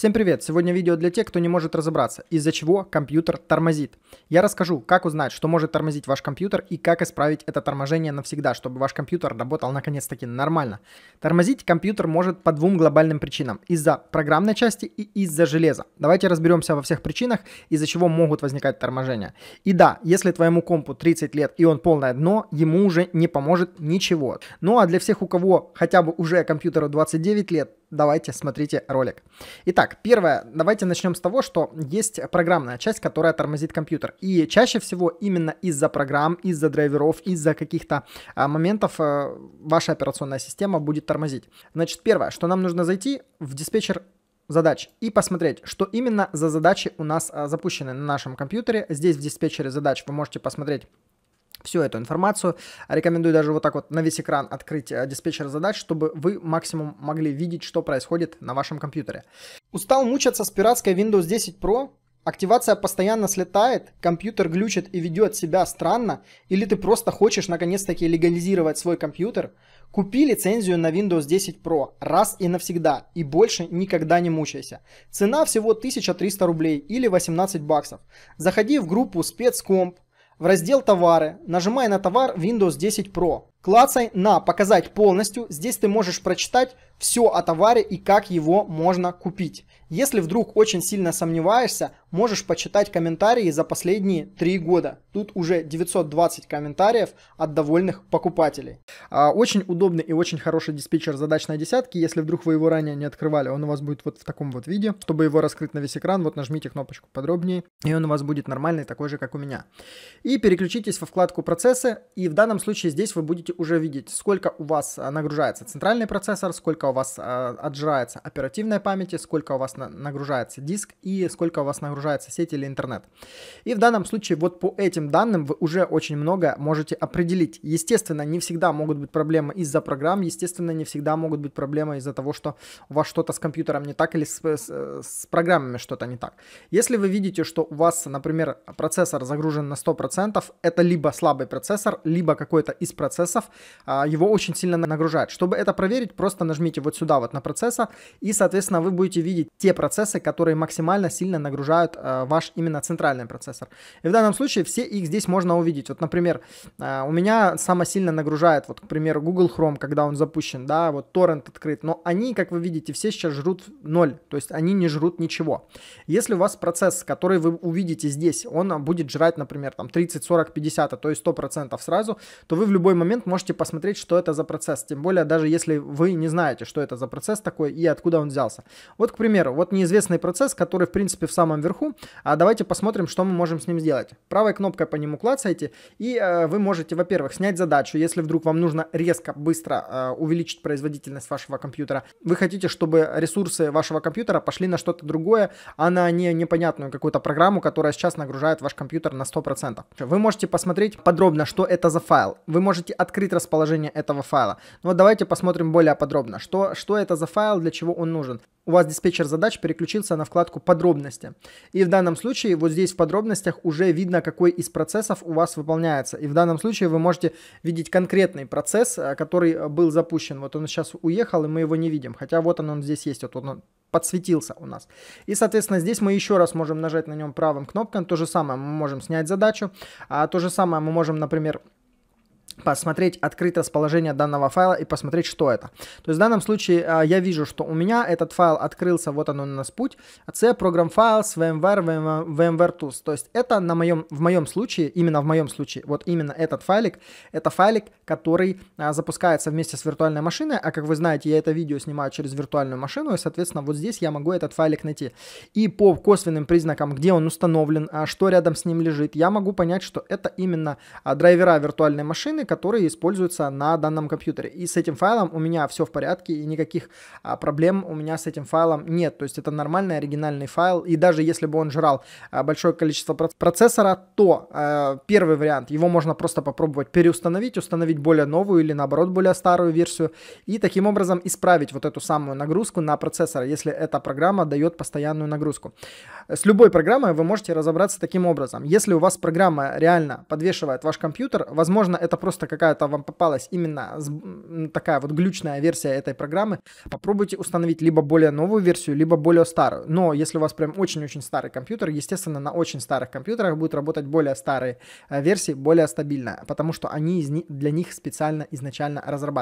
Всем привет! Сегодня видео для тех, кто не может разобраться, из-за чего компьютер тормозит. Я расскажу, как узнать, что может тормозить ваш компьютер и как исправить это торможение навсегда, чтобы ваш компьютер работал наконец-таки нормально. Тормозить компьютер может по двум глобальным причинам. Из-за программной части и из-за железа. Давайте разберемся во всех причинах, из-за чего могут возникать торможения. И да, если твоему компу 30 лет и он полное дно, ему уже не поможет ничего. Ну а для всех, у кого хотя бы уже компьютеру 29 лет, давайте, смотрите ролик. Итак, первое, давайте начнем с того, что есть программная часть, которая тормозит компьютер. И чаще всего именно из-за программ, из-за драйверов, из-за каких-то а, моментов а, ваша операционная система будет тормозить. Значит, первое, что нам нужно зайти в диспетчер задач и посмотреть, что именно за задачи у нас а, запущены на нашем компьютере. Здесь в диспетчере задач вы можете посмотреть всю эту информацию. Рекомендую даже вот так вот на весь экран открыть э, диспетчер задач, чтобы вы максимум могли видеть, что происходит на вашем компьютере. Устал мучаться с пиратской Windows 10 Pro? Активация постоянно слетает, компьютер глючит и ведет себя странно, или ты просто хочешь наконец-таки легализировать свой компьютер? Купи лицензию на Windows 10 Pro раз и навсегда и больше никогда не мучайся. Цена всего 1300 рублей или 18 баксов. Заходи в группу спецкомп, в раздел «Товары», нажимая на товар Windows 10 Pro. Клацай на «Показать полностью». Здесь ты можешь прочитать все о товаре и как его можно купить. Если вдруг очень сильно сомневаешься, можешь почитать комментарии за последние три года. Тут уже 920 комментариев от довольных покупателей. А, очень удобный и очень хороший диспетчер задачной десятки. Если вдруг вы его ранее не открывали, он у вас будет вот в таком вот виде. Чтобы его раскрыть на весь экран, вот нажмите кнопочку подробнее, и он у вас будет нормальный, такой же, как у меня. И переключитесь во вкладку «Процессы», и в данном случае здесь вы будете можете уже видеть, сколько у вас э, нагружается центральный процессор, сколько у вас э, отжирается оперативной памяти, сколько у вас нагружается диск и сколько у вас нагружается сеть или интернет. И в данном случае вот по этим данным вы уже очень много можете определить. Естественно, не всегда могут быть проблемы из-за программ, естественно, не всегда могут быть проблемы из-за того, что у вас что-то с компьютером не так или с, э, с, с программами что-то не так. Если вы видите, что у вас, например, процессор загружен на 100%, это либо слабый процессор, либо какой-то из процессов, процессов, а, его очень сильно нагружает. Чтобы это проверить, просто нажмите вот сюда вот на процесса, и, соответственно, вы будете видеть те процессы, которые максимально сильно нагружают а, ваш именно центральный процессор. И в данном случае все их здесь можно увидеть. Вот, например, а, у меня самое сильно нагружает, вот, к примеру, Google Chrome, когда он запущен, да, вот торрент открыт, но они, как вы видите, все сейчас жрут ноль, то есть они не жрут ничего. Если у вас процесс, который вы увидите здесь, он будет жрать, например, там 30, 40, 50, а то есть 100% сразу, то вы в любой момент можете посмотреть, что это за процесс. Тем более, даже если вы не знаете, что это за процесс такой и откуда он взялся. Вот, к примеру, вот неизвестный процесс, который, в принципе, в самом верху. А давайте посмотрим, что мы можем с ним сделать. Правой кнопкой по нему клацаете, и э, вы можете, во-первых, снять задачу, если вдруг вам нужно резко, быстро э, увеличить производительность вашего компьютера. Вы хотите, чтобы ресурсы вашего компьютера пошли на что-то другое, а на не непонятную какую-то программу, которая сейчас нагружает ваш компьютер на 100%. Вы можете посмотреть подробно, что это за файл. Вы можете открыть открыть расположение этого файла. Но ну вот давайте посмотрим более подробно, что, что это за файл, для чего он нужен. У вас диспетчер задач переключился на вкладку «Подробности». И в данном случае вот здесь в подробностях уже видно, какой из процессов у вас выполняется. И в данном случае вы можете видеть конкретный процесс, э, который э, был запущен. Вот он сейчас уехал, и мы его не видим. Хотя вот он, он здесь есть, вот он подсветился у нас. И, соответственно, здесь мы еще раз можем нажать на нем правым кнопкой. То же самое мы можем снять задачу. А, то же самое мы можем, например, посмотреть, открыть расположение данного файла и посмотреть, что это. То есть в данном случае э, я вижу, что у меня этот файл открылся, вот он у нас путь, c а program files vmware, vmware, tools. То есть это на моем, в моем случае, именно в моем случае, вот именно этот файлик, это файлик, который э, запускается вместе с виртуальной машиной, а как вы знаете, я это видео снимаю через виртуальную машину, и, соответственно, вот здесь я могу этот файлик найти. И по косвенным признакам, где он установлен, э, что рядом с ним лежит, я могу понять, что это именно э, драйвера виртуальной машины, которые используются на данном компьютере. И с этим файлом у меня все в порядке, и никаких а, проблем у меня с этим файлом нет. То есть это нормальный оригинальный файл, и даже если бы он жрал а, большое количество процессора, то а, первый вариант, его можно просто попробовать переустановить, установить более новую или наоборот более старую версию, и таким образом исправить вот эту самую нагрузку на процессор, если эта программа дает постоянную нагрузку. С любой программой вы можете разобраться таким образом. Если у вас программа реально подвешивает ваш компьютер, возможно, это просто просто какая-то вам попалась именно такая вот глючная версия этой программы, попробуйте установить либо более новую версию, либо более старую. Но если у вас прям очень-очень старый компьютер, естественно, на очень старых компьютерах будет работать более старые э, версии, более стабильно, потому что они для них специально изначально разрабатывались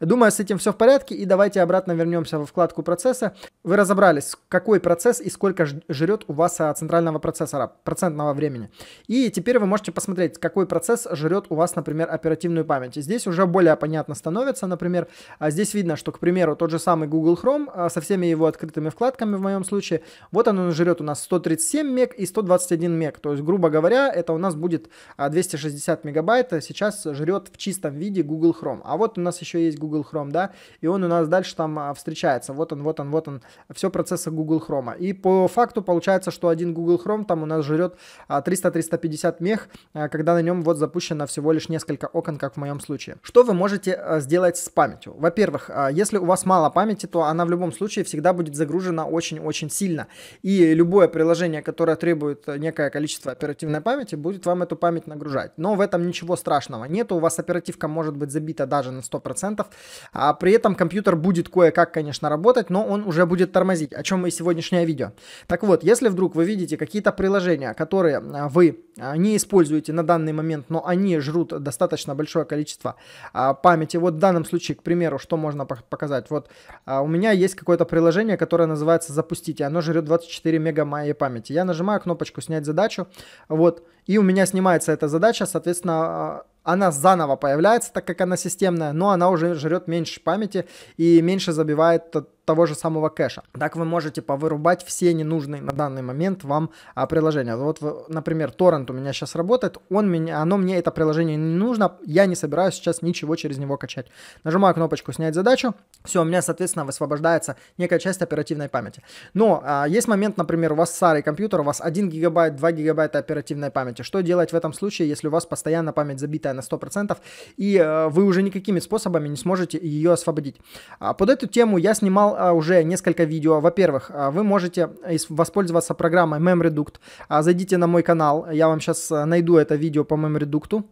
Думаю, с этим все в порядке, и давайте обратно вернемся во вкладку процесса. Вы разобрались, какой процесс и сколько жрет у вас э, центрального процессора, процентного времени. И теперь вы можете посмотреть, какой процесс жрет у вас, например, например, оперативную память. здесь уже более понятно становится, например, а здесь видно, что, к примеру, тот же самый Google Chrome а, со всеми его открытыми вкладками в моем случае, вот он жрет у нас 137 мег и 121 мег, то есть, грубо говоря, это у нас будет 260 а, мегабайт, сейчас жрет в чистом виде Google Chrome. А вот у нас еще есть Google Chrome, да, и он у нас дальше там встречается, вот он, вот он, вот он, все процессы Google Chrome. И по факту получается, что один Google Chrome там у нас жрет 300-350 мег, когда на нем вот запущено всего лишь несколько несколько окон, как в моем случае. Что вы можете э, сделать с памятью? Во-первых, э, если у вас мало памяти, то она в любом случае всегда будет загружена очень-очень сильно. И любое приложение, которое требует э, некое количество оперативной памяти, будет вам эту память нагружать. Но в этом ничего страшного Нет, у вас оперативка может быть забита даже на 100%, а при этом компьютер будет кое-как, конечно, работать, но он уже будет тормозить, о чем и сегодняшнее видео. Так вот, если вдруг вы видите какие-то приложения, которые вы не используете на данный момент, но они жрут достаточно достаточно большое количество а, памяти. Вот в данном случае, к примеру, что можно показать? Вот а, у меня есть какое-то приложение, которое называется «Запустите». Оно жрет 24 мега моей памяти. Я нажимаю кнопочку «Снять задачу», вот, и у меня снимается эта задача, соответственно, а, она заново появляется, так как она системная, но она уже жрет меньше памяти и меньше забивает того же самого кэша. Так вы можете повырубать все ненужные на данный момент вам а, приложения. Вот, например, торрент у меня сейчас работает, он меня, оно мне это приложение не нужно, я не собираюсь сейчас ничего через него качать. Нажимаю кнопочку «Снять задачу», все, у меня, соответственно, высвобождается некая часть оперативной памяти. Но а, есть момент, например, у вас старый компьютер, у вас 1 гигабайт, 2 гигабайта оперативной памяти. Что делать в этом случае, если у вас постоянно память забита себя на 100%, и э, вы уже никакими способами не сможете ее освободить. А под эту тему я снимал а, уже несколько видео. Во-первых, а, вы можете э, воспользоваться программой MemReduct. Зайдите на мой канал, я вам сейчас э, найду это видео по MemReduct.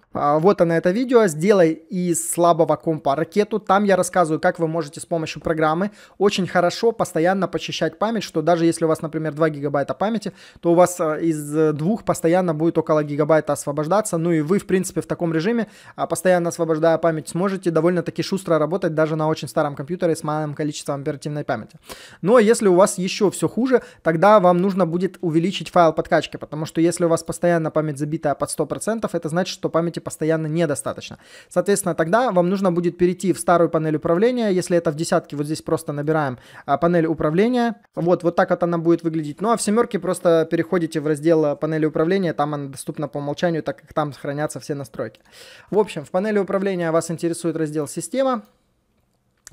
Вот оно, это видео. Сделай из слабого компа ракету. Там я рассказываю, как вы можете с помощью программы очень хорошо постоянно почищать память, что даже если у вас, например, 2 гигабайта памяти, то у вас из двух постоянно будет около гигабайта освобождаться. Ну и вы, в принципе, в таком режиме режиме, а постоянно освобождая память, сможете довольно-таки шустро работать даже на очень старом компьютере с малым количеством оперативной памяти. Но если у вас еще все хуже, тогда вам нужно будет увеличить файл подкачки, потому что если у вас постоянно память забитая под 100%, это значит, что памяти постоянно недостаточно. Соответственно, тогда вам нужно будет перейти в старую панель управления, если это в десятке, вот здесь просто набираем а, панель управления, вот, вот так вот она будет выглядеть. Ну а в семерке просто переходите в раздел а, панели управления, там она доступна по умолчанию, так как там хранятся все настройки. В общем, в панели управления вас интересует раздел «Система».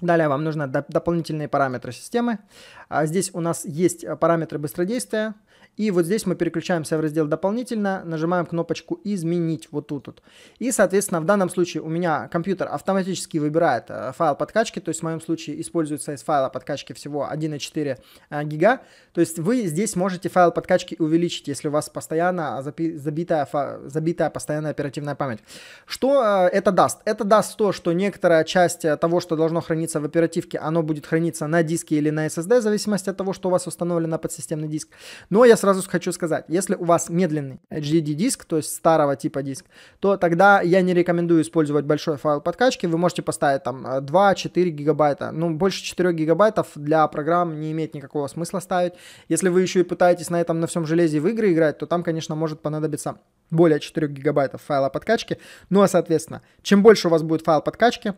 Далее вам нужны доп дополнительные параметры системы. А здесь у нас есть э, параметры быстродействия – и вот здесь мы переключаемся в раздел «Дополнительно», нажимаем кнопочку «Изменить» вот тут вот. И, соответственно, в данном случае у меня компьютер автоматически выбирает э, файл подкачки, то есть в моем случае используется из файла подкачки всего 1,4 э, гига. То есть вы здесь можете файл подкачки увеличить, если у вас постоянно забитая, забитая постоянная оперативная память. Что э, это даст? Это даст то, что некоторая часть того, что должно храниться в оперативке, оно будет храниться на диске или на SSD, в зависимости от того, что у вас установлено под системный диск. Но я сразу хочу сказать, если у вас медленный HDD диск, то есть старого типа диск, то тогда я не рекомендую использовать большой файл подкачки, вы можете поставить там 2-4 э, гигабайта, ну больше 4 гигабайтов для программ не имеет никакого смысла ставить. Если вы еще и пытаетесь на этом на всем железе в игры играть, то там, конечно, может понадобиться более 4 гигабайтов файла подкачки. Ну а соответственно, чем больше у вас будет файл подкачки,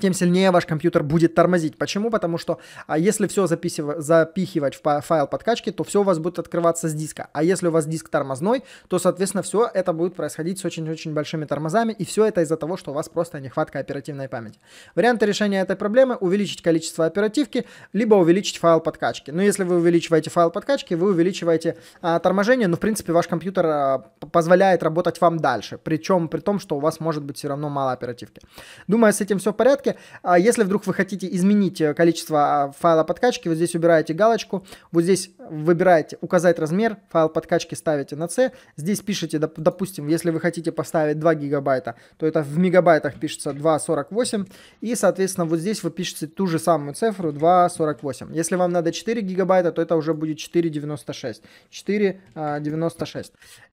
тем сильнее ваш компьютер будет тормозить. Почему? Потому что а если все записыв... запихивать в файл подкачки, то все у вас будет открываться с диска. А если у вас диск тормозной, то, соответственно, все это будет происходить с очень-очень большими тормозами. И все это из-за того, что у вас просто нехватка оперативной памяти. Варианты решения этой проблемы – увеличить количество оперативки, либо увеличить файл подкачки. Но если вы увеличиваете файл подкачки, вы увеличиваете а, торможение, но, в принципе, ваш компьютер а, позволяет работать вам дальше. Причем при том, что у вас может быть все равно мало оперативки. Думаю, с этим все в порядке подкачки. А если вдруг вы хотите изменить э, количество а, файла подкачки, вот здесь убираете галочку, вот здесь выбираете указать размер, файл подкачки ставите на C, здесь пишете, допустим, если вы хотите поставить 2 гигабайта, то это в мегабайтах пишется 2.48, и, соответственно, вот здесь вы пишете ту же самую цифру 2.48. Если вам надо 4 гигабайта, то это уже будет 4.96. 4.96. Э,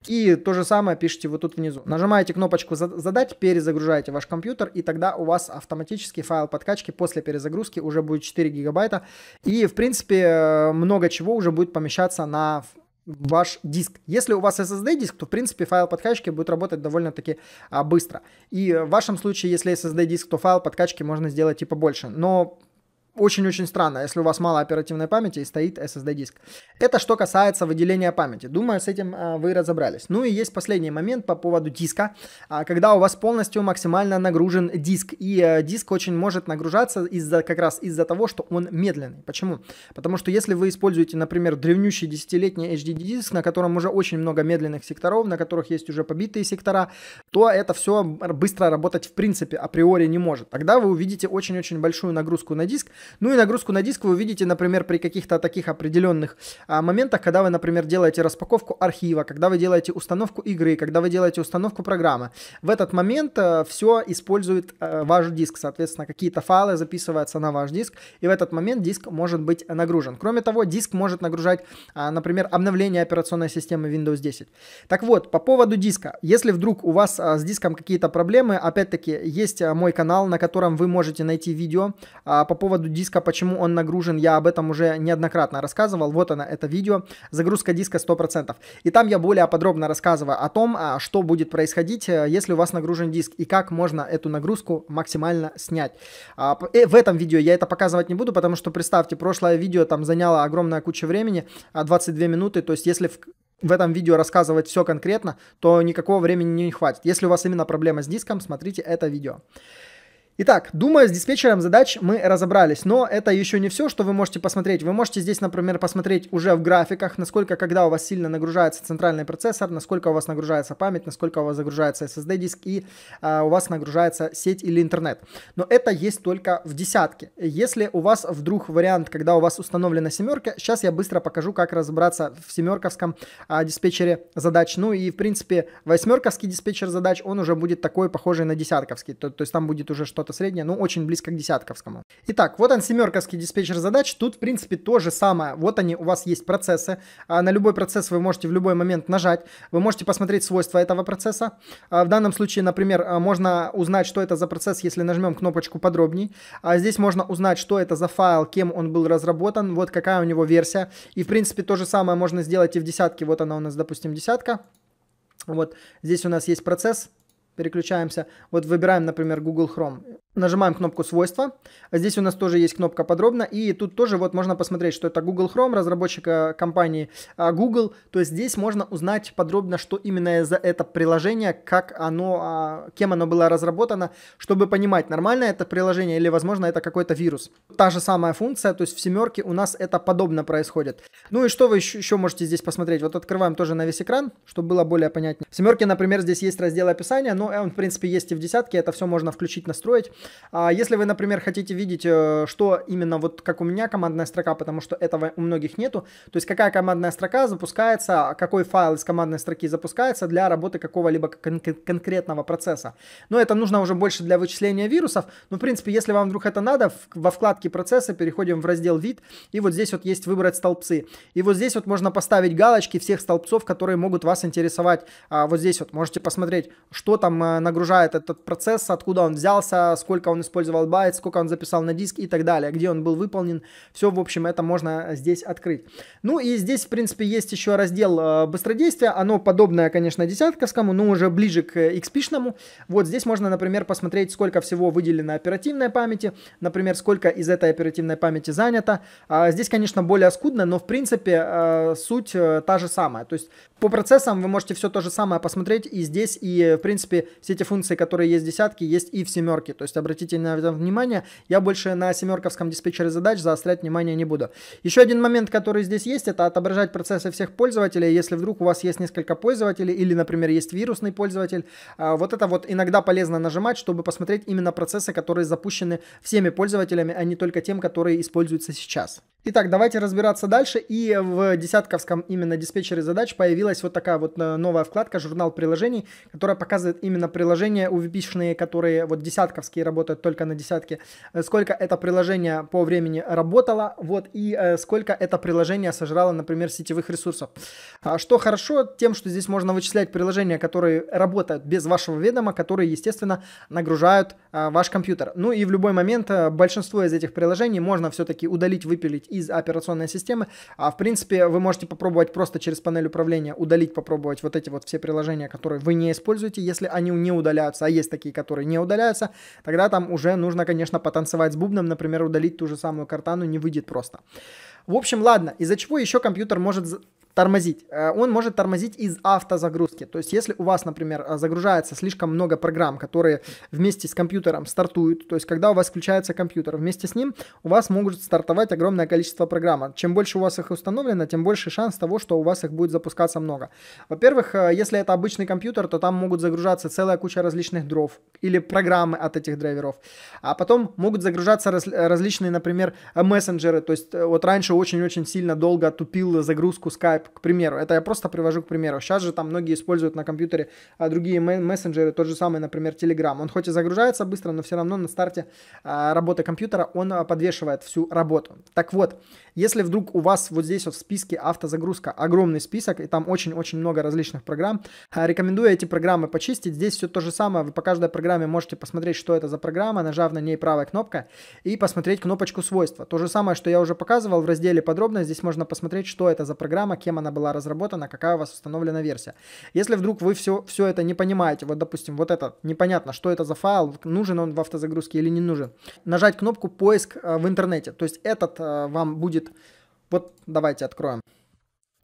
и то же самое пишите вот тут внизу. Нажимаете кнопочку «Задать», перезагружаете ваш компьютер, и тогда у вас автоматически автоматически файл подкачки после перезагрузки уже будет 4 гигабайта. И, в принципе, э, много чего уже будет помещаться на ваш диск. Если у вас SSD диск, то в принципе файл подкачки будет работать довольно-таки а, быстро. И э, в вашем случае, если SSD диск, то файл подкачки можно сделать и побольше. Но очень-очень странно, если у вас мало оперативной памяти и стоит SSD-диск. Это что касается выделения памяти. Думаю, с этим а, вы разобрались. Ну и есть последний момент по поводу диска, а, когда у вас полностью максимально нагружен диск. И а, диск очень может нагружаться из-за, как раз из-за того, что он медленный. Почему? Потому что если вы используете, например, древнющий десятилетний HDD-диск, на котором уже очень много медленных секторов, на которых есть уже побитые сектора, то это все быстро работать в принципе априори не может. Тогда вы увидите очень-очень большую нагрузку на диск, ну и нагрузку на диск вы увидите, например, при каких-то таких определенных а, моментах, когда вы, например, делаете распаковку архива, когда вы делаете установку игры, когда вы делаете установку программы. В этот момент а, э, все использует а, ваш диск, соответственно, какие-то файлы записываются на ваш диск, и в этот момент диск может быть нагружен. Кроме того, диск может нагружать, а, например, обновление операционной системы Windows 10. Так вот, по поводу диска. Если вдруг у вас а, с диском какие-то проблемы, опять-таки, есть а, мой канал, на котором вы можете найти видео а, по поводу диска, почему он нагружен, я об этом уже неоднократно рассказывал. Вот она, это видео. Загрузка диска 100%. И там я более подробно рассказываю о том, а, что будет происходить, э, если у вас нагружен диск, и как можно эту нагрузку максимально снять. А, э, в этом видео я это показывать не буду, потому что, представьте, прошлое видео там заняло огромная куча времени, 22 а, минуты, то есть если в в этом видео рассказывать все конкретно, то никакого времени не хватит. Если у вас именно проблема с диском, смотрите это видео. Итак, думая с диспетчером задач мы разобрались, но это еще не все, что вы можете посмотреть. Вы можете здесь, например, посмотреть уже в графиках, насколько, когда у вас сильно нагружается центральный процессор, насколько у вас нагружается память, насколько у вас загружается SSD-диск и э, у вас нагружается сеть или интернет. Но это есть только в десятке. Если у вас вдруг вариант, когда у вас установлена семерка, сейчас я быстро покажу, как разобраться в семерковском э, а, диспетчере задач. Ну и, в принципе, восьмерковский диспетчер задач, он уже будет такой, похожий на десятковский, то, то есть там будет уже что-то что-то среднее, ну, очень близко к десятковскому. Итак, вот он, семерковский диспетчер задач. Тут, в принципе, то же самое. Вот они, у вас есть процессы. А, на любой процесс вы можете в любой момент нажать. Вы можете посмотреть свойства этого процесса. А, в данном случае, например, а, можно узнать, что это за процесс, если нажмем кнопочку подробней. Здесь можно узнать, что это за файл, кем он был разработан, вот какая у него версия. И, в принципе, то же самое можно сделать и в десятке. Вот она у нас, допустим, десятка. Вот здесь у нас есть процесс, переключаемся, вот выбираем, например, Google Chrome, Нажимаем кнопку «Свойства». Здесь у нас тоже есть кнопка «Подробно». И тут тоже вот можно посмотреть, что это Google Chrome, разработчика компании а, Google. То есть здесь можно узнать подробно, что именно за это приложение, как оно, а, кем оно было разработано, чтобы понимать, нормально это приложение или, возможно, это какой-то вирус. Та же самая функция, то есть в семерке у нас это подобно происходит. Ну и что вы еще можете здесь посмотреть? Вот открываем тоже на весь экран, чтобы было более понятнее. В семерке, например, здесь есть раздел описания, но он, в принципе, есть и в десятке, это все можно включить, настроить. А если вы, например, хотите видеть, э, что именно вот как у меня командная строка, потому что этого у многих нету, то есть какая командная строка запускается, какой файл из командной строки запускается для работы какого-либо кон конкретного процесса. Но это нужно уже больше для вычисления вирусов. Но, в принципе, если вам вдруг это надо, во вкладке процесса переходим в раздел вид, и вот здесь вот есть выбрать столбцы. И вот здесь вот можно поставить галочки всех столбцов, которые могут вас интересовать. А вот здесь вот можете посмотреть, что там э, нагружает этот процесс, откуда он взялся, сколько сколько он использовал байт, сколько он записал на диск и так далее, где он был выполнен. Все, в общем, это можно здесь открыть. Ну и здесь, в принципе, есть еще раздел э, быстродействия. Оно подобное, конечно, десятковскому, но уже ближе к XP-шному. Вот здесь можно, например, посмотреть, сколько всего выделено оперативной памяти, например, сколько из этой оперативной памяти занято. А здесь, конечно, более скудно, но, в принципе, э, суть э, та же самая. То есть по процессам вы можете все то же самое посмотреть и здесь, и, в принципе, все эти функции, которые есть в десятке, есть и в семерке. То есть обратите на это внимание. Я больше на семерковском диспетчере задач заострять внимание не буду. Еще один момент, который здесь есть, это отображать процессы всех пользователей. Если вдруг у вас есть несколько пользователей или, например, есть вирусный пользователь, а, вот это вот иногда полезно нажимать, чтобы посмотреть именно процессы, которые запущены всеми пользователями, а не только тем, которые используются сейчас. Итак, давайте разбираться дальше. И в десятковском именно диспетчере задач появилась вот такая вот э, новая вкладка «Журнал приложений», которая показывает именно приложения UVP-шные, которые вот десятковские работают работают только на десятке, э, сколько это приложение по времени работало, вот, и э, сколько это приложение сожрало, например, сетевых ресурсов. А что хорошо тем, что здесь можно вычислять приложения, которые работают без вашего ведома, которые, естественно, нагружают э, ваш компьютер. Ну и в любой момент большинство из этих приложений можно все-таки удалить, выпилить из операционной системы. А в принципе, вы можете попробовать просто через панель управления удалить, попробовать вот эти вот все приложения, которые вы не используете, если они не удаляются, а есть такие, которые не удаляются, тогда тогда там уже нужно, конечно, потанцевать с бубном, например, удалить ту же самую картану не выйдет просто. В общем, ладно, из-за чего еще компьютер может тормозить. Э, он может тормозить из автозагрузки. То есть, если у вас, например, э, загружается слишком много программ, которые вместе с компьютером стартуют, то есть, когда у вас включается компьютер, вместе с ним у вас могут стартовать огромное количество программ. Чем больше у вас их установлено, тем больше шанс того, что у вас их будет запускаться много. Во-первых, э, если это обычный компьютер, то там могут загружаться целая куча различных дров или программы от этих драйверов. А потом могут загружаться раз различные, например, мессенджеры. То есть, вот раньше очень-очень сильно долго тупил загрузку Skype, к примеру. Это я просто привожу к примеру. Сейчас же там многие используют на компьютере а, другие мессенджеры, тот же самый, например, Telegram. Он хоть и загружается быстро, но все равно на старте а, работы компьютера он а, подвешивает всю работу. Так вот, если вдруг у вас вот здесь вот в списке автозагрузка, огромный список, и там очень-очень много различных программ, рекомендую эти программы почистить. Здесь все то же самое, вы по каждой программе можете посмотреть, что это за программа, нажав на ней правой кнопкой, и посмотреть кнопочку свойства. То же самое, что я уже показывал в разделе разделе подробно здесь можно посмотреть, что это за программа, кем она была разработана, какая у вас установлена версия. Если вдруг вы все, все это не понимаете, вот допустим, вот это непонятно, что это за файл, нужен он в автозагрузке или не нужен, нажать кнопку поиск э, в интернете. То есть этот э, вам будет... Вот давайте откроем.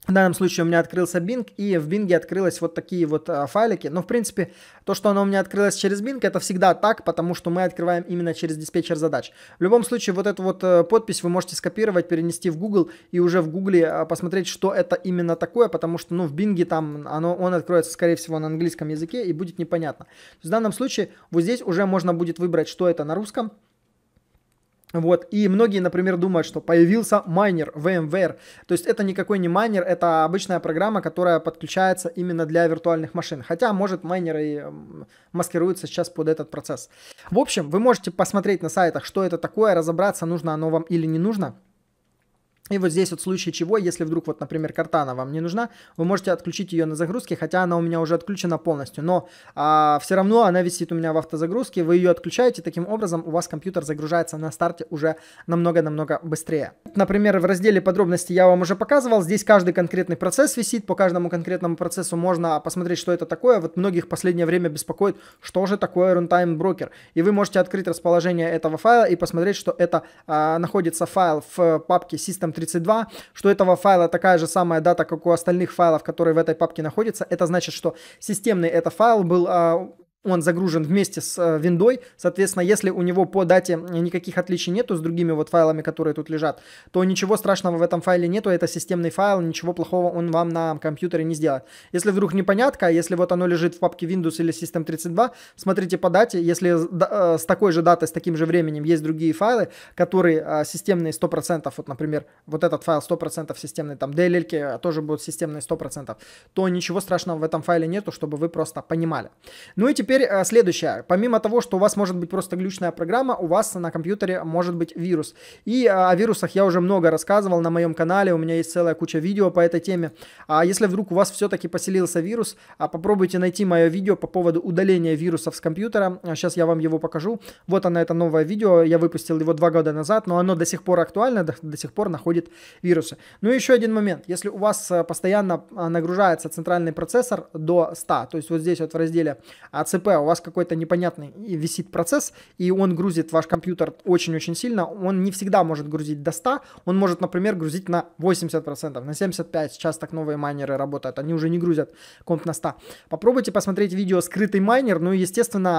В данном случае у меня открылся Bing, и в Bing открылось вот такие вот а, файлики. Но, ну, в принципе, то, что оно у меня открылось через Bing, это всегда так, потому что мы открываем именно через диспетчер задач. В любом случае, вот эту вот э, подпись вы можете скопировать, перенести в Google и уже в Google э, посмотреть, что это именно такое, потому что, ну, в Bing там оно, он откроется, скорее всего, на английском языке и будет непонятно. в данном случае вот здесь уже можно будет выбрать, что это на русском, вот, и многие, например, думают, что появился майнер VMware. То есть это никакой не майнер, это обычная программа, которая подключается именно для виртуальных машин. Хотя, может, майнеры и маскируется сейчас под этот процесс. В общем, вы можете посмотреть на сайтах, что это такое, разобраться, нужно оно вам или не нужно. И вот здесь вот в случае чего, если вдруг вот, например, картана вам не нужна, вы можете отключить ее на загрузке, хотя она у меня уже отключена полностью, но а, все равно она висит у меня в автозагрузке, вы ее отключаете, таким образом у вас компьютер загружается на старте уже намного-намного быстрее. Например, в разделе подробности я вам уже показывал, здесь каждый конкретный процесс висит, по каждому конкретному процессу можно посмотреть, что это такое, вот многих в последнее время беспокоит, что же такое runtime Broker, и вы можете открыть расположение этого файла и посмотреть, что это а, находится файл в папке system 32 32, что этого файла такая же самая дата, как у остальных файлов, которые в этой папке находятся. Это значит, что системный этот файл был а, он загружен вместе с э, виндой, соответственно, если у него по дате никаких отличий нету с другими вот файлами, которые тут лежат, то ничего страшного в этом файле нету, это системный файл, ничего плохого он вам на компьютере не сделает. Если вдруг непонятка, а если вот оно лежит в папке Windows или System32, смотрите по дате, если э, с такой же датой, с таким же временем есть другие файлы, которые э, системные 100%, вот, например, вот этот файл 100% системный, там, DLL тоже будут системные 100%, то ничего страшного в этом файле нету, чтобы вы просто понимали. Ну и теперь теперь э, следующее. Помимо того, что у вас может быть просто глючная программа, у вас на компьютере может быть вирус. И э, о вирусах я уже много рассказывал на моем канале, у меня есть целая куча видео по этой теме. А если вдруг у вас все-таки поселился вирус, а попробуйте найти мое видео по поводу удаления вирусов с компьютера. Сейчас а я вам его покажу. Вот оно, это новое видео, я выпустил его два года назад, но оно до сих пор актуально, до, до сих пор находит вирусы. Ну и еще один момент. Если у вас э, постоянно нагружается центральный процессор до 100, то есть вот здесь вот в разделе АЦП, ЦП, у вас какой-то непонятный висит процесс, и он грузит ваш компьютер очень-очень сильно, он не всегда может грузить до 100, он может, например, грузить на 80%, на 75%, сейчас так новые майнеры работают, они уже не грузят комп на 100. Попробуйте посмотреть видео «Скрытый майнер», ну и, естественно,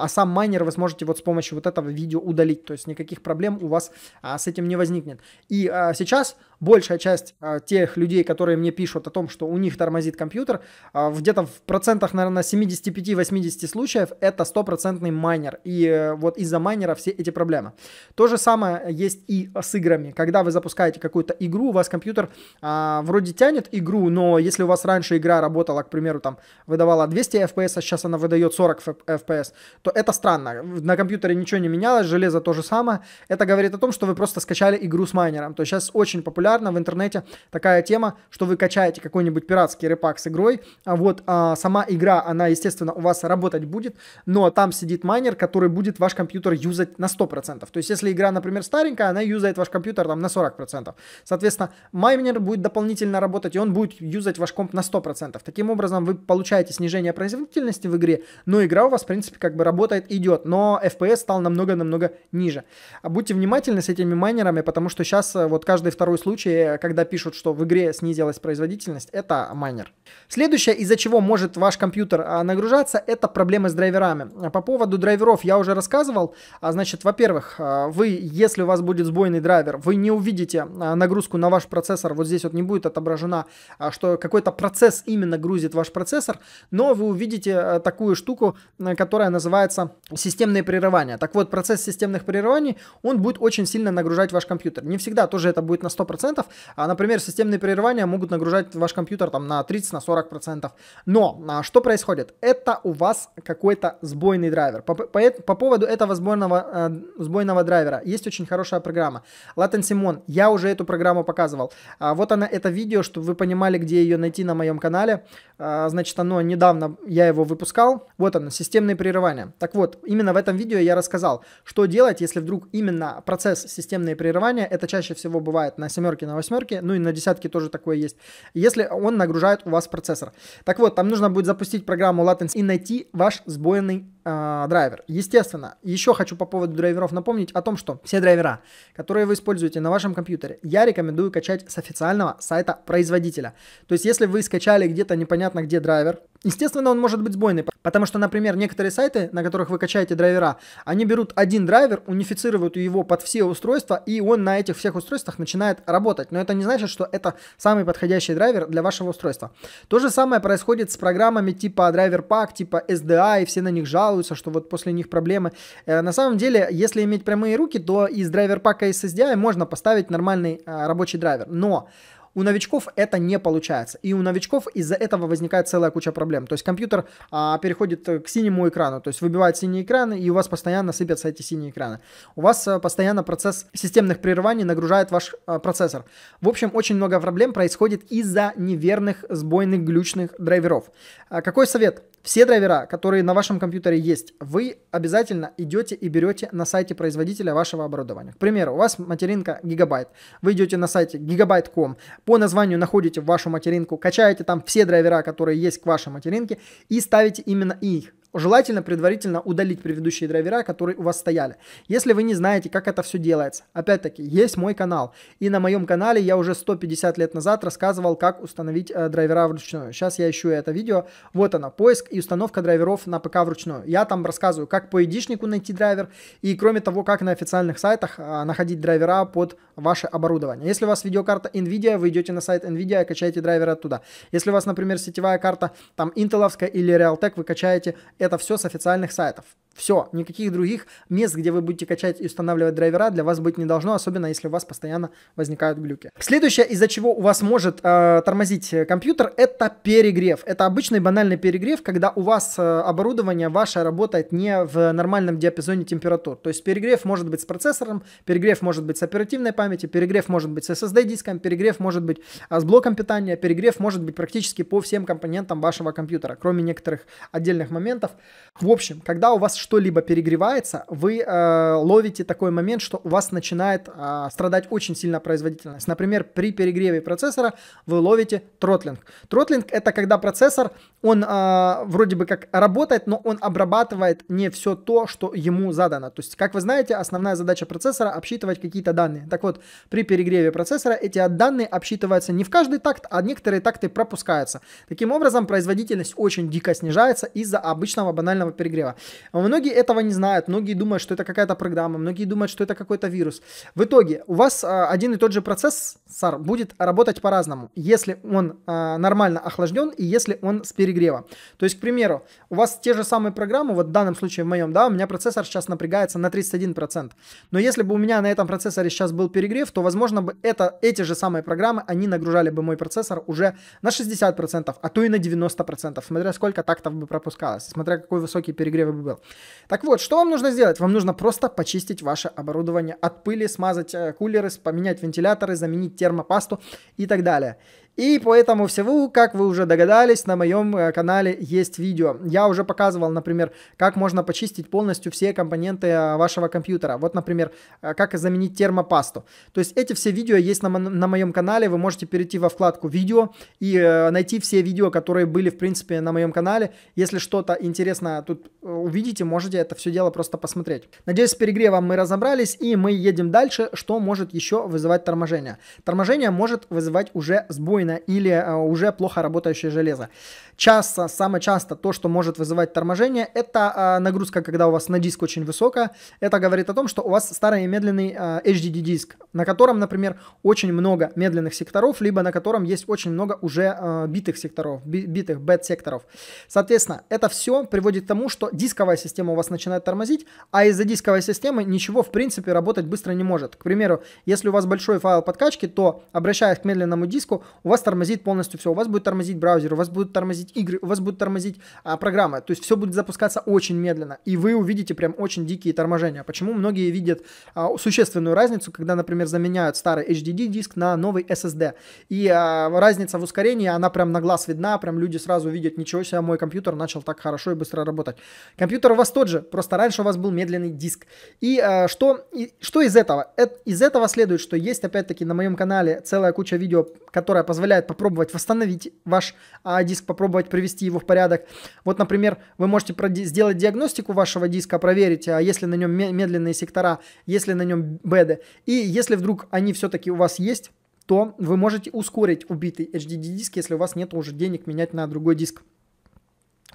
а, а, сам майнер вы сможете вот с помощью вот этого видео удалить, то есть никаких проблем у вас а, с этим не возникнет. И а, сейчас большая часть а, тех людей, которые мне пишут о том, что у них тормозит компьютер, а, где-то в процентах, наверное, 75-80 случаев это стопроцентный майнер. И э, вот из-за майнера все эти проблемы. То же самое есть и с играми. Когда вы запускаете какую-то игру, у вас компьютер а, вроде тянет игру, но если у вас раньше игра работала, к примеру, там выдавала 200 FPS, а сейчас она выдает 40 FPS, то это странно. На компьютере ничего не менялось, железо то же самое. Это говорит о том, что вы просто скачали игру с майнером. То есть сейчас очень популярно популярна в интернете такая тема, что вы качаете какой-нибудь пиратский репак с игрой, а вот а, сама игра, она, естественно, у вас работать будет, но там сидит майнер, который будет ваш компьютер юзать на 100%. То есть, если игра, например, старенькая, она юзает ваш компьютер там на 40%. Соответственно, майнер будет дополнительно работать, и он будет юзать ваш комп на 100%. Таким образом, вы получаете снижение производительности в игре, но игра у вас, в принципе, как бы работает, идет, но FPS стал намного-намного ниже. А будьте внимательны с этими майнерами, потому что сейчас э, вот каждый второй случай случае, когда пишут, что в игре снизилась производительность, это майнер. Следующее, из-за чего может ваш компьютер а, нагружаться, это проблемы с драйверами. По поводу драйверов я уже рассказывал. А, значит, во-первых, а, вы, если у вас будет сбойный драйвер, вы не увидите нагрузку на ваш процессор. Вот здесь вот не будет отображена, что какой-то процесс именно грузит ваш процессор, но вы увидите такую штуку, которая называется системные прерывания. Так вот, процесс системных прерываний, он будет очень сильно нагружать ваш компьютер. Не всегда тоже это будет на 100%, 20%. А, например, системные прерывания могут нагружать ваш компьютер там на 30-40%. На Но а, что происходит? Это у вас какой-то сбойный драйвер. По, по, по поводу этого сбойного, э, сбойного драйвера есть очень хорошая программа. Latin Simon, Я уже эту программу показывал. А, вот она, это видео, чтобы вы понимали, где ее найти на моем канале. А, значит, оно недавно, я его выпускал. Вот оно, системные прерывания. Так вот, именно в этом видео я рассказал, что делать, если вдруг именно процесс системные прерывания, это чаще всего бывает на семерке семерке, на восьмерке, ну и на десятке тоже такое есть, если он нагружает у вас процессор. Так вот, там нужно будет запустить программу Latency и найти ваш сбойный э, драйвер. Естественно, еще хочу по поводу драйверов напомнить о том, что все драйвера, которые вы используете на вашем компьютере, я рекомендую качать с официального сайта производителя. То есть, если вы скачали где-то непонятно где драйвер, естественно, он может быть сбойный, потому что, например, некоторые сайты, на которых вы качаете драйвера, они берут один драйвер, унифицируют его под все устройства, и он на этих всех устройствах начинает работать. Но это не значит, что это самый подходящий драйвер для вашего устройства. То же самое происходит с программами типа Driver Pack, типа SDA и все на них жалуются жалуются, что вот после них проблемы. Э, на самом деле, если иметь прямые руки, то из драйвер-пака SSDI можно поставить нормальный э, рабочий драйвер. Но у новичков это не получается. И у новичков из-за этого возникает целая куча проблем. То есть компьютер а, переходит э, к синему экрану, то есть выбивает синие экраны, и у вас постоянно сыпятся эти синие экраны. У вас а, постоянно процесс системных прерываний нагружает ваш а, процессор. В общем, очень много проблем происходит из-за неверных сбойных глючных драйверов. А, какой совет? Все драйвера, которые на вашем компьютере есть, вы обязательно идете и берете на сайте производителя вашего оборудования. К примеру, у вас материнка гигабайт. Вы идете на сайте gigabyte.com, по названию находите вашу материнку, качаете там все драйвера, которые есть к вашей материнке и ставите именно их. Желательно предварительно удалить предыдущие драйвера, которые у вас стояли. Если вы не знаете, как это все делается, опять-таки, есть мой канал. И на моем канале я уже 150 лет назад рассказывал, как установить э, драйвера вручную. Сейчас я ищу это видео. Вот оно, поиск и установка драйверов на ПК вручную. Я там рассказываю, как по идишнику найти драйвер и, кроме того, как на официальных сайтах э, находить драйвера под ваше оборудование. Если у вас видеокарта NVIDIA, вы идете на сайт NVIDIA и качаете драйвер оттуда. Если у вас, например, сетевая карта там интеловская или Realtek, вы качаете это все с официальных сайтов. Все, никаких других мест, где вы будете качать и устанавливать драйвера, для вас быть не должно, особенно если у вас постоянно возникают глюки. Следующее, из-за чего у вас может э, тормозить компьютер, это перегрев. Это обычный банальный перегрев, когда у вас э, оборудование ваше работает не в нормальном диапазоне температур. То есть перегрев может быть с процессором, перегрев может быть с оперативной памятью, перегрев может быть с SSD-диском, перегрев может быть э, с блоком питания, перегрев может быть практически по всем компонентам вашего компьютера, кроме некоторых отдельных моментов. В общем, когда у вас что-либо перегревается, вы э, ловите такой момент, что у вас начинает э, страдать очень сильно производительность. Например, при перегреве процессора вы ловите тротлинг. Тротлинг это когда процессор, он э, вроде бы как работает, но он обрабатывает не все то, что ему задано. То есть, как вы знаете, основная задача процессора обсчитывать какие-то данные. Так вот, при перегреве процессора эти данные обсчитываются не в каждый такт, а некоторые такты пропускаются. Таким образом, производительность очень дико снижается из-за обычного банального перегрева. У многие этого не знают, многие думают, что это какая-то программа, многие думают, что это какой-то вирус. В итоге у вас а, один и тот же процессор будет работать по-разному, если он а, нормально охлажден и если он с перегрева. То есть, к примеру, у вас те же самые программы, вот в данном случае в моем, да, у меня процессор сейчас напрягается на 31%. Но если бы у меня на этом процессоре сейчас был перегрев, то, возможно, бы это, эти же самые программы, они нагружали бы мой процессор уже на 60%, а то и на 90%, смотря сколько тактов бы пропускалось, смотря какой высокий перегрев бы был. Так вот, что вам нужно сделать? Вам нужно просто почистить ваше оборудование от пыли, смазать э, кулеры, поменять вентиляторы, заменить термопасту и так далее. И по этому всего, как вы уже догадались, на моем э, канале есть видео. Я уже показывал, например, как можно почистить полностью все компоненты э, вашего компьютера. Вот, например, э, как заменить термопасту. То есть эти все видео есть на, на моем канале. Вы можете перейти во вкладку «Видео» и э, найти все видео, которые были, в принципе, на моем канале. Если что-то интересное тут увидите, можете это все дело просто посмотреть. Надеюсь, с перегревом мы разобрались, и мы едем дальше, что может еще вызывать торможение. Торможение может вызывать уже сбой пластина или а, уже плохо работающее железо. Часто, а, самое часто то, что может вызывать торможение, это а, нагрузка, когда у вас на диск очень высокая. Это говорит о том, что у вас старый медленный HDD диск, на котором, например, очень много медленных секторов, либо на котором есть очень много уже битых секторов, битых бет секторов. Соответственно, это все приводит к тому, что дисковая система у вас начинает тормозить, а из-за дисковой системы ничего в принципе работать быстро не может. К примеру, если у вас большой файл подкачки, то обращаясь к медленному диску, у вас вас тормозит полностью все. У вас будет тормозить браузер, у вас будут тормозить игры, у вас будут тормозить а, программы. То есть все будет запускаться очень медленно. И вы увидите прям очень дикие торможения. Почему многие видят а, существенную разницу, когда, например, заменяют старый HDD диск на новый SSD. И а, разница в ускорении, она прям на глаз видна, прям люди сразу видят, ничего себе, мой компьютер начал так хорошо и быстро работать. Компьютер у вас тот же, просто раньше у вас был медленный диск. И а, что, и, что из этого? Э, из этого следует, что есть опять-таки на моем канале целая куча видео, которая позволяет позволяет попробовать восстановить ваш а, диск, попробовать привести его в порядок. Вот, например, вы можете сделать диагностику вашего диска, проверить, а если на нем медленные сектора, если на нем беды. И если вдруг они все-таки у вас есть, то вы можете ускорить убитый HDD диск, если у вас нет уже денег менять на другой диск.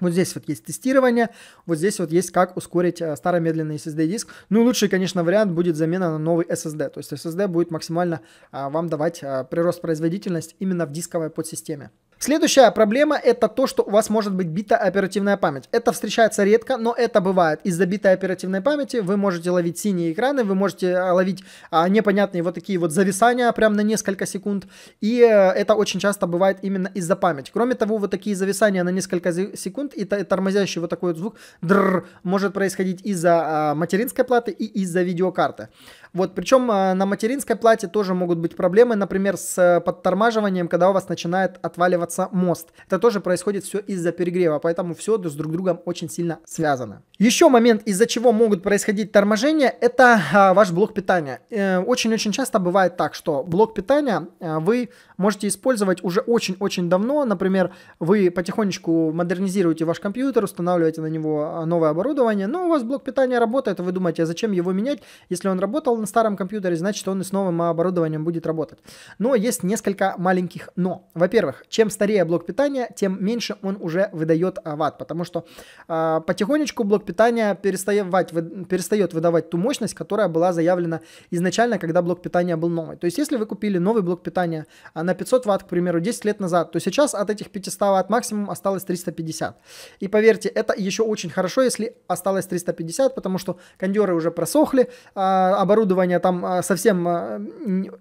Вот здесь вот есть тестирование, вот здесь вот есть как ускорить э, старый медленный SSD-диск. Ну, и лучший, конечно, вариант будет замена на новый SSD. То есть SSD будет максимально а, вам давать а, прирост производительности именно в дисковой подсистеме. Следующая проблема это то, что у вас может быть бита оперативная память. Это встречается редко, но это бывает. Из-за битой оперативной памяти вы можете ловить синие экраны, вы можете а, ловить а, непонятные вот такие вот зависания прямо на несколько секунд. И а, это очень часто бывает именно из-за памяти. Кроме того, вот такие зависания на несколько секунд и тормозящий вот такой вот звук др может происходить из-за а, материнской платы и из-за видеокарты. Вот, причем а, на материнской плате тоже могут быть проблемы, например, с э, подтормаживанием, когда у вас начинает отваливаться мост. Это тоже происходит все из-за перегрева, поэтому все с друг другом очень сильно связано. Еще момент, из-за чего могут происходить торможения, это а, ваш блок питания. Э, очень-очень часто бывает так, что блок питания а, вы можете использовать уже очень-очень давно. Например, вы потихонечку модернизируете ваш компьютер, устанавливаете на него а, новое оборудование, но у вас блок питания работает, и вы думаете, а зачем его менять? Если он работал на старом компьютере, значит он и с новым оборудованием будет работать. Но есть несколько маленьких но. Во-первых, чем старее блок питания, тем меньше он уже выдает а, ватт, потому что э, потихонечку блок питания перестает, вы, перестает выдавать ту мощность, которая была заявлена изначально, когда блок питания был новый. То есть, если вы купили новый блок питания, на 500 ватт, к примеру, 10 лет назад, то сейчас от этих 500 ватт максимум осталось 350. И поверьте, это еще очень хорошо, если осталось 350, потому что кондеры уже просохли, а, оборудование там а, совсем а,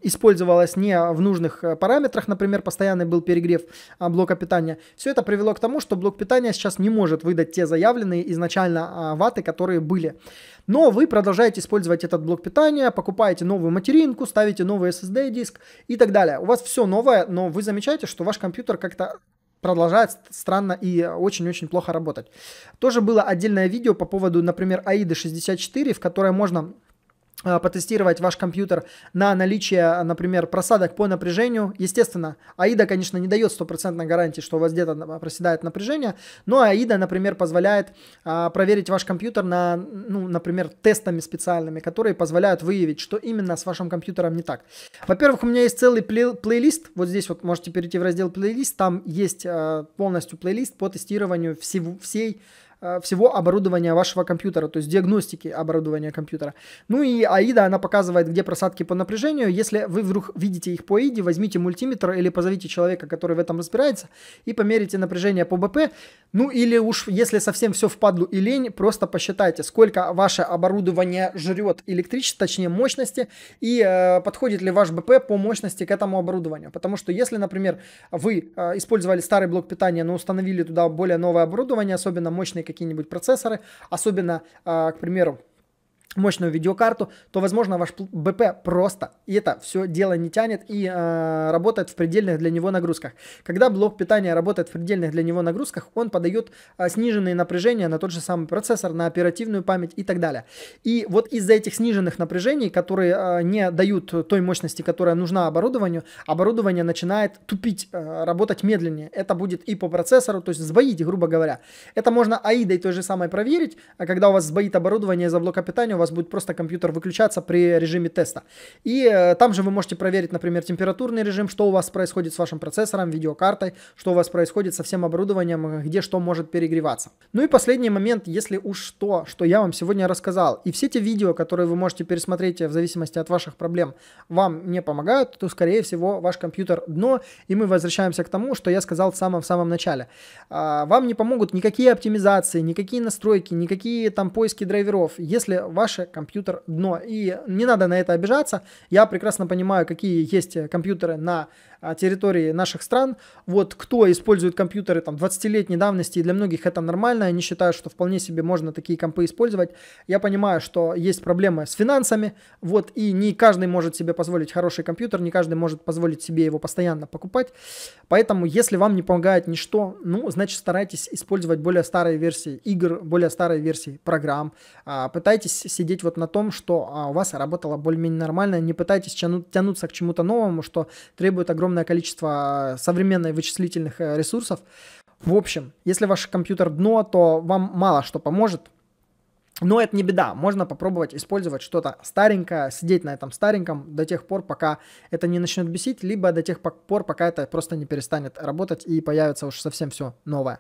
использовалось не в нужных э, параметрах, например, постоянный был перегрев блока питания. Все это привело к тому, что блок питания сейчас не может выдать те заявленные изначально ваты, которые были. Но вы продолжаете использовать этот блок питания, покупаете новую материнку, ставите новый SSD-диск и так далее. У вас все новое, но вы замечаете, что ваш компьютер как-то продолжает странно и очень-очень плохо работать. Тоже было отдельное видео по поводу, например, AIDA 64, в которое можно Э, потестировать ваш компьютер на наличие, например, просадок по напряжению. Естественно, AIDA, конечно, не дает стопроцентной гарантии, что у вас где-то проседает напряжение, но AIDA, например, позволяет а, проверить ваш компьютер на, ну, например, тестами специальными, которые позволяют выявить, что именно с вашим компьютером не так. Во-первых, у меня есть целый плей- плейлист, вот здесь вот можете перейти в раздел плейлист, там есть э, полностью плейлист по тестированию всего, всей Э, всего оборудования вашего компьютера, то есть диагностики оборудования компьютера. Ну и AIDA, она показывает, где просадки по напряжению. Если вы вдруг видите их по AIDA, возьмите мультиметр или позовите человека, который в этом разбирается, и померите напряжение по БП. Ну или уж, если совсем все впадлу и лень, просто посчитайте, сколько ваше оборудование жрет электричество, точнее мощности, и э, подходит ли ваш БП по мощности к этому оборудованию. Потому что если, например, вы э, использовали старый блок питания, но установили туда более новое оборудование, особенно мощные какие-нибудь процессоры, особенно, а, к примеру, мощную видеокарту, то, возможно, ваш БП просто и это все дело не тянет и э, работает в предельных для него нагрузках. Когда блок питания работает в предельных для него нагрузках, он подает э, сниженные напряжения на тот же самый процессор, на оперативную память и так далее. И вот из-за этих сниженных напряжений, которые э, не дают той мощности, которая нужна оборудованию, оборудование начинает тупить, э, работать медленнее. Это будет и по процессору, то есть сбоить, грубо говоря. Это можно AIDA той же самой проверить, а когда у вас сбоит оборудование из-за блока питания, вас будет просто компьютер выключаться при режиме теста. И э, там же вы можете проверить, например, температурный режим, что у вас происходит с вашим процессором, видеокартой, что у вас происходит со всем оборудованием, э, где что может перегреваться. Ну и последний момент, если уж то, что я вам сегодня рассказал, и все те видео, которые вы можете пересмотреть э, в зависимости от ваших проблем, вам не помогают, то, скорее всего, ваш компьютер дно, и мы возвращаемся к тому, что я сказал в самом-самом начале. А, вам не помогут никакие оптимизации, никакие настройки, никакие там поиски драйверов. Если ваш ваше компьютер дно. И не надо на это обижаться. Я прекрасно понимаю, какие есть компьютеры на а, территории наших стран. Вот кто использует компьютеры там 20-летней давности, и для многих это нормально, они считают, что вполне себе можно такие компы использовать. Я понимаю, что есть проблемы с финансами, вот, и не каждый может себе позволить хороший компьютер, не каждый может позволить себе его постоянно покупать. Поэтому, если вам не помогает ничто, ну, значит, старайтесь использовать более старые версии игр, более старые версии программ. А, пытайтесь сидеть вот на том, что а, у вас работало более-менее нормально, не пытайтесь тянуться к чему-то новому, что требует огромного огромное количество э, современных вычислительных э, ресурсов. В общем, если ваш компьютер дно, то вам мало что поможет. Но это не беда, можно попробовать использовать что-то старенькое, сидеть на этом стареньком до тех пор, пока это не начнет бесить, либо до тех пор, пока это просто не перестанет работать и появится уж совсем все новое.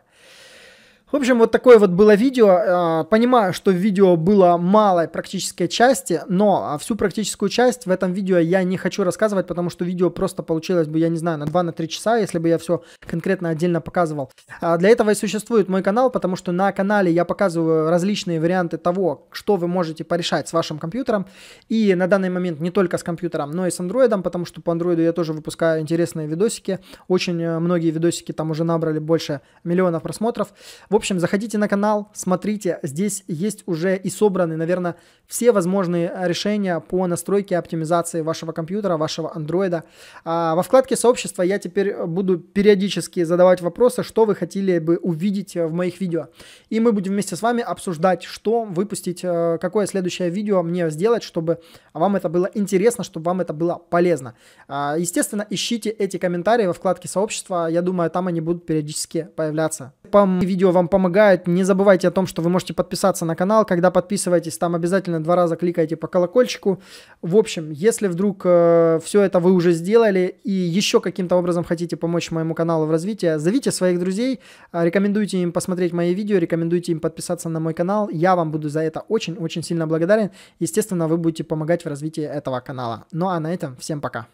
В общем, вот такое вот было видео. Э, понимаю, что видео было малой практической части, но а, всю практическую часть в этом видео я не хочу рассказывать, потому что видео просто получилось бы, я не знаю, на 2-3 часа, если бы я все конкретно отдельно показывал. А, для этого и существует мой канал, потому что на канале я показываю различные варианты того, что вы можете порешать с вашим компьютером. И на данный момент не только с компьютером, но и с андроидом, потому что по андроиду я тоже выпускаю интересные видосики. Очень э, многие видосики там уже набрали больше миллионов просмотров. В общем, заходите на канал, смотрите. Здесь есть уже и собраны, наверное, все возможные э, решения по настройке и оптимизации вашего компьютера, вашего андроида. А, во вкладке сообщества я теперь буду периодически задавать вопросы, что вы хотели бы увидеть э, в моих видео. И мы будем вместе с вами обсуждать, что выпустить, э, какое следующее видео мне сделать, чтобы вам это было интересно, чтобы вам это было полезно. А, естественно, ищите эти комментарии во вкладке сообщества. Я думаю, там они будут периодически появляться. По видео вам вам помогает. Не забывайте о том, что вы можете подписаться на канал. Когда подписываетесь, там обязательно два раза кликайте по колокольчику. В общем, если вдруг э, все это вы уже сделали и еще каким-то образом хотите помочь моему каналу в развитии, зовите своих друзей, э, рекомендуйте им посмотреть мои видео, рекомендуйте им подписаться на мой канал. Я вам буду за это очень-очень сильно благодарен. Естественно, вы будете помогать в развитии этого канала. Ну а на этом всем пока.